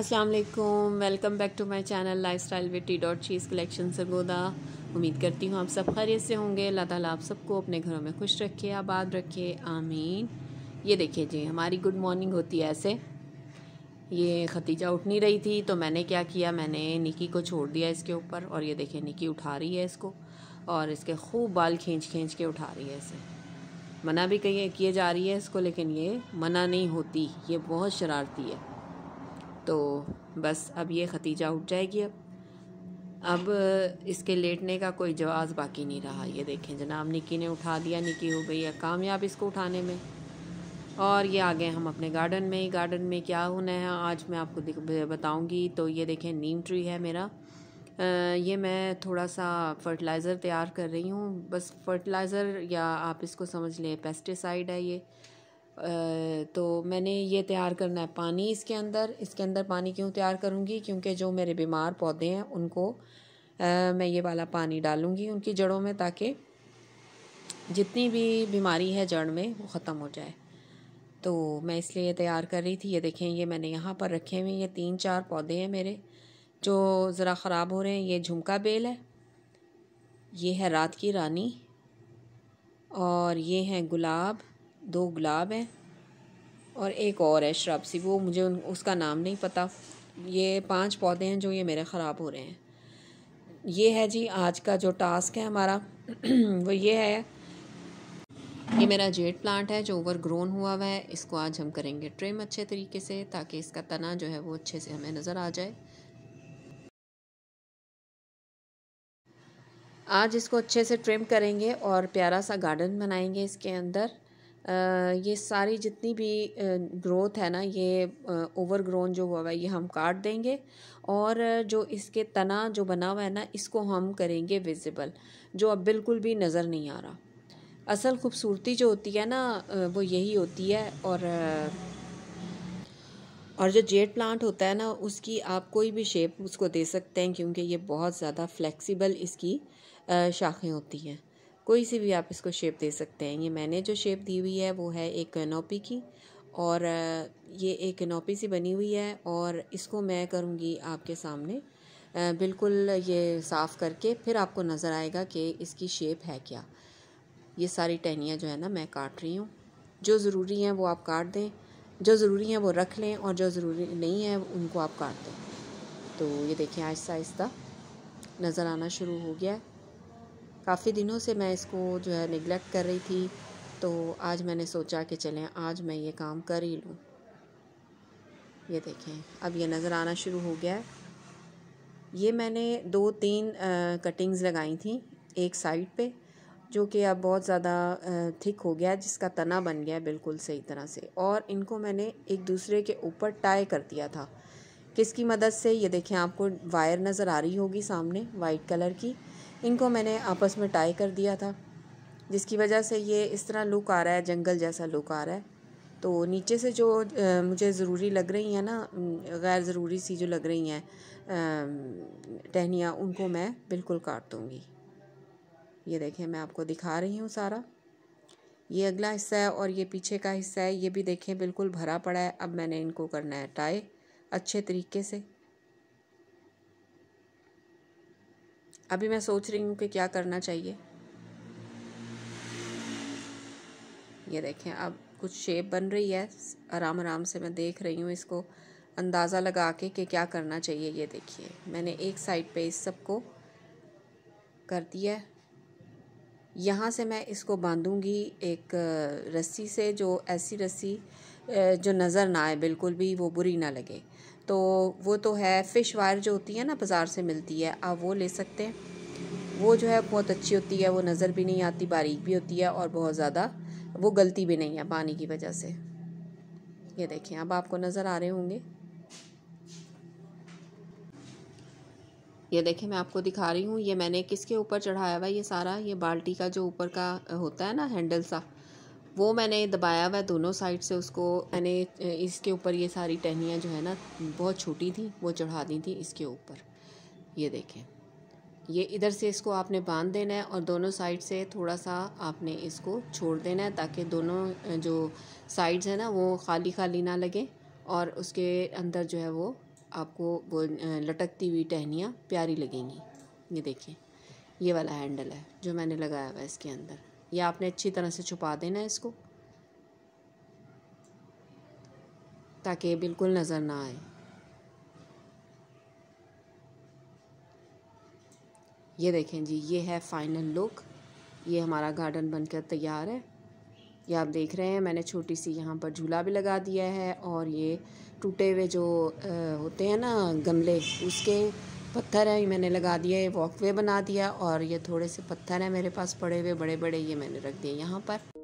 अस्सलाम वालेकुम welcome back to my channel lifestyle with T dot cheese collection Sargodha उम्मीद करती हूँ आप सब खैरियत से होंगे अल्लाह ताला आप सबको अपने घरों में खुश रखे आबाद रखे आमीन ये देखिए जी हमारी गुड मॉर्निंग होती है ऐसे ये खतीजा उठ नहीं रही थी तो मैंने क्या किया मैंने निकी को छोड़ दिया इसके ऊपर और ये देखिए निकी उठा रही है इसको और इसके खूब बाल खींच खींच के उठा रही है इसे मना भी कही किए जा रही है इसको लेकिन ये मना नहीं होती ये बहुत शरारती है तो बस अब ये खतीजा उठ जाएगी अब अब इसके लेटने का कोई जवाब बाकी नहीं रहा ये देखें जनाब निकी ने उठा दिया निकी हो गई है कामयाब इसको उठाने में और ये आ गए हम अपने गार्डन में गार्डन में क्या होना है आज मैं आपको बताऊंगी तो ये देखें नीम ट्री है मेरा आ, ये मैं थोड़ा सा फर्टिलाइज़र तैयार कर रही हूँ बस फर्टिलाइज़र या आप इसको समझ लें पेस्टिसाइड है ये तो मैंने ये तैयार करना है पानी इसके अंदर इसके अंदर पानी क्यों तैयार करूँगी क्योंकि जो मेरे बीमार पौधे हैं उनको आ, मैं ये वाला पानी डालूँगी उनकी जड़ों में ताकि जितनी भी बीमारी है जड़ में वो ख़त्म हो जाए तो मैं इसलिए तैयार कर रही थी ये देखें ये मैंने यहाँ पर रखे हुए ये तीन चार पौधे हैं मेरे जो ज़रा ख़राब हो रहे हैं ये झुमका बेल है ये है रात की रानी और ये हैं गुलाब दो गुलाब हैं और एक और है श्रब सी वो मुझे उन, उसका नाम नहीं पता ये पांच पौधे हैं जो ये मेरे ख़राब हो रहे हैं ये है जी आज का जो टास्क है हमारा वो ये है ये मेरा जेड प्लांट है जो ओवर ग्रोन हुआ हुआ है इसको आज हम करेंगे ट्रिम अच्छे तरीके से ताकि इसका तना जो है वो अच्छे से हमें नज़र आ जाए आज इसको अच्छे से ट्रिम करेंगे और प्यारा सा गार्डन बनाएंगे इसके अंदर ये सारी जितनी भी ग्रोथ है ना ये ओवर ग्रोन जो हुआ हुआ है ये हम काट देंगे और जो इसके तना जो बना हुआ है ना इसको हम करेंगे विजिबल जो अब बिल्कुल भी नज़र नहीं आ रहा असल खूबसूरती जो होती है ना वो यही होती है और और जो जेड प्लांट होता है ना उसकी आप कोई भी शेप उसको दे सकते हैं क्योंकि ये बहुत ज़्यादा फ्लेक्सिबल इसकी शाखें होती हैं कोई सी भी आप इसको शेप दे सकते हैं ये मैंने जो शेप दी हुई है वो है एक कैनोपी की और ये एक कैनोपी सी बनी हुई है और इसको मैं करूँगी आपके सामने बिल्कुल ये साफ़ करके फिर आपको नज़र आएगा कि इसकी शेप है क्या ये सारी टहनियाँ जो है ना मैं काट रही हूँ जो ज़रूरी हैं वो आप काट दें जो ज़रूरी हैं वो रख लें और जो ज़रूरी नहीं है उनको आप काट दें तो ये देखें आहिस्ता आहिस्ता नज़र आना शुरू हो गया है काफ़ी दिनों से मैं इसको जो है निगलेक्ट कर रही थी तो आज मैंने सोचा कि चलें आज मैं ये काम कर ही लूँ ये देखें अब ये नज़र आना शुरू हो गया है ये मैंने दो तीन कटिंग्स लगाई थी एक साइड पे जो कि अब बहुत ज़्यादा थिक हो गया जिसका तना बन गया बिल्कुल सही तरह से और इनको मैंने एक दूसरे के ऊपर टाई कर दिया था किसकी मदद से ये देखें आपको वायर नज़र आ रही होगी सामने वाइट कलर की इनको मैंने आपस में टाई कर दिया था जिसकी वजह से ये इस तरह लुक आ रहा है जंगल जैसा लुक आ रहा है तो नीचे से जो आ, मुझे ज़रूरी लग रही हैं ना गैर ज़रूरी सी जो लग रही हैं टहनियाँ उनको मैं बिल्कुल काट दूँगी ये देखें मैं आपको दिखा रही हूँ सारा ये अगला हिस्सा है और ये पीछे का हिस्सा है ये भी देखें बिल्कुल भरा पड़ा है अब मैंने इनको करना है टाई अच्छे तरीके से अभी मैं सोच रही हूँ कि क्या करना चाहिए ये देखें अब कुछ शेप बन रही है आराम आराम से मैं देख रही हूँ इसको अंदाज़ा लगा के कि क्या करना चाहिए ये देखिए मैंने एक साइड पे इस सब को कर दिया यहाँ से मैं इसको बांधूँगी एक रस्सी से जो ऐसी रस्सी जो नज़र ना आए बिल्कुल भी वो बुरी ना लगे तो वो तो है फ़िश वायर जो होती है ना बाज़ार से मिलती है आप वो ले सकते हैं वो जो है बहुत अच्छी होती है वो नज़र भी नहीं आती बारीक भी होती है और बहुत ज़्यादा वो गलती भी नहीं है पानी की वजह से ये देखें अब आपको नज़र आ रहे होंगे ये देखें मैं आपको दिखा रही हूँ ये मैंने किसके ऊपर चढ़ाया हुआ ये सारा ये बाल्टी का जो ऊपर का होता है ना हैंडल सा वो मैंने दबाया हुआ दोनों साइड से उसको मैंने इसके ऊपर ये सारी टहनियाँ जो है ना बहुत छोटी थी वो चढ़ा दी थी इसके ऊपर ये देखें ये इधर से इसको आपने बांध देना है और दोनों साइड से थोड़ा सा आपने इसको छोड़ देना है ताकि दोनों जो साइड्स हैं ना वो खाली खाली ना लगे और उसके अंदर जो है वो आपको वो लटकती हुई टहनियाँ प्यारी लगेंगी ये देखिए ये वाला हैंडल है जो मैंने लगाया हुआ है इसके अंदर ये आपने अच्छी तरह से छुपा देना है इसको ताकि ये बिल्कुल नज़र ना आए ये देखें जी ये है फाइनल लुक ये हमारा गार्डन बनकर तैयार है ये आप देख रहे हैं मैंने छोटी सी यहाँ पर झूला भी लगा दिया है और ये टूटे हुए जो होते हैं ना गमले उसके पत्थर है मैंने लगा दिया ये वॉकवे बना दिया और ये थोड़े से पत्थर हैं मेरे पास पड़े हुए बड़े बड़े ये मैंने रख दिए यहाँ पर